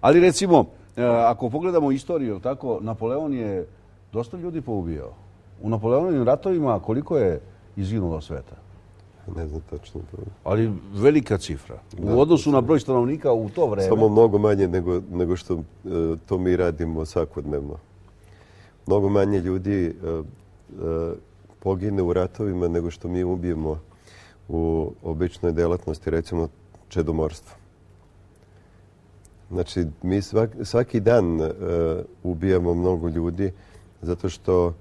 Ali recimo, e, ako pogledamo istoriju, tako, Napoleon je dosta ljudi poubijao. U Napoleonovim ratovima koliko je izginulo sveta? Ne znam točno. Ali velika cifra. U odnosu na broj stanovnika u to vreme. Samo mnogo manje nego, što e, to mi radimo svakodnevno. Mnogo manje ljudi e, pogine u ratovima nego što mi ubijemo u običnoj delatnosti, recimo čedomorstvo. Znači, mi svaki dan e, ubijamo mnogo ljudi zato što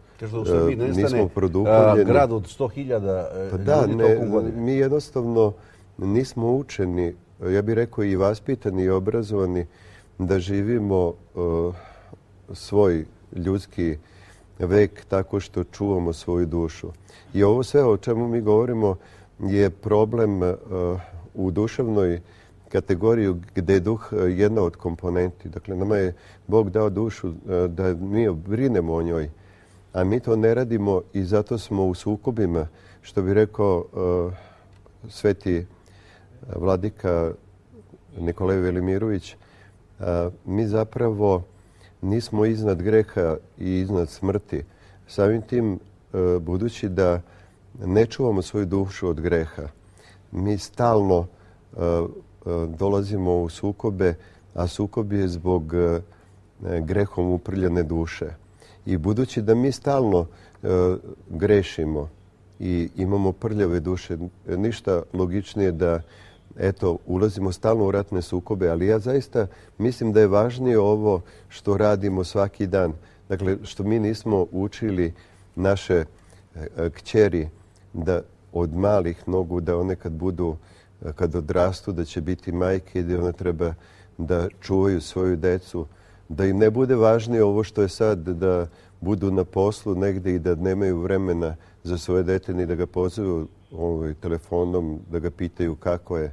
e, nismo produkovljeni. E, grad od 100.000 pa da, ljudi Mi jednostavno nismo učeni, ja bih rekao i vaspitani i obrazovani, da živimo svoj ljudski vek tako što čuvamo svoju dušu. I ovo sve o čemu mi govorimo je problem u duševnoj kategoriju gdje je duh e, jedna od komponenti. Dakle, nama je Bog dao dušu e, da mi brinemo o njoj, a mi to ne radimo i zato smo u sukobima, što bi rekao e, sveti vladika Nikolaj Velimirović, mi zapravo nismo iznad greha i iznad smrti. Samim tim, budući da ne čuvamo svoju dušu od greha, mi stalno E, dolazimo u sukobe, a sukob je zbog e, grehom uprljane duše. I budući da mi stalno e, grešimo i imamo prljave duše, ništa logičnije da eto, ulazimo stalno u ratne sukobe, ali ja zaista mislim da je važnije ovo što radimo svaki dan. Dakle, što mi nismo učili naše kćeri da od malih nogu da one kad budu, kad odrastu, da će biti majke i da one treba da čuvaju svoju decu. Da im ne bude važnije ovo što je sad, da budu na poslu negdje i da nemaju vremena za svoje dete ni da ga pozovu ovaj, telefonom, da ga pitaju kako je.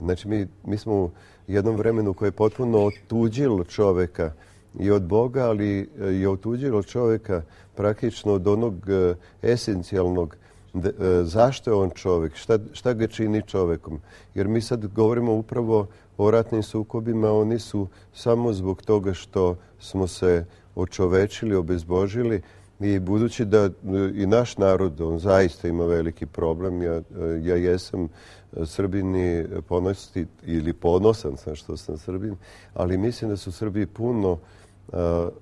Znači, mi, mi smo u jednom vremenu koje je potpuno otuđilo čoveka i od Boga, ali je otuđilo čoveka praktično od onog e, esencijalnog E, zašto je on čovjek, šta, ga čini čovjekom. Jer mi sad govorimo upravo o ratnim sukobima, oni su samo zbog toga što smo se očovečili, obezbožili i budući da e, i naš narod, on zaista ima veliki problem, ja, e, jesam Srbini ponositi ili ponosan sam što sam Srbin, ali mislim da su Srbi puno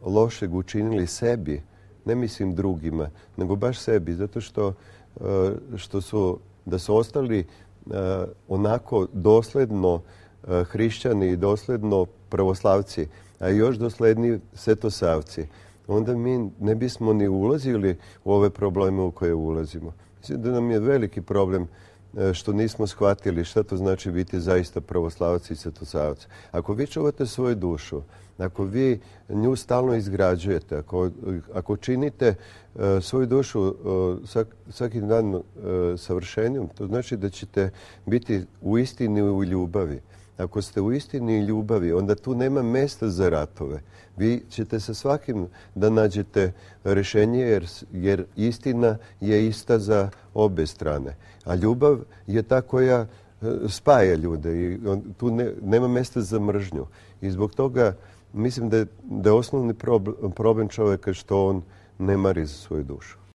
lošeg učinili sebi, ne mislim drugima, nego baš sebi, zato što E, što da su ostali e, onako dosledno e, hrišćani i dosledno pravoslavci, a još dosledni svetosavci, onda mi ne bismo ni ulazili u ove probleme u koje ulazimo. Mislim da nam je veliki problem E, što nismo shvatili šta to znači biti zaista pravoslavac i svetosavac. Ako vi čuvate svoju dušu, ako vi nju stalno izgrađujete, ako, ako činite e, svoju dušu e, svaki dan savršenjem, to znači da ćete biti u istini u ljubavi. Ako ste u istini i ljubavi, onda tu nema mjesta za ratove. Vi ćete sa svakim da nađete rješenje jer, jer istina je ista za obe strane. A ljubav je ta koja e, spaja ljude i tu nema mjesta za mržnju. I zbog toga mislim da da je osnovni problem čovjeka što on ne mari za svoju dušu.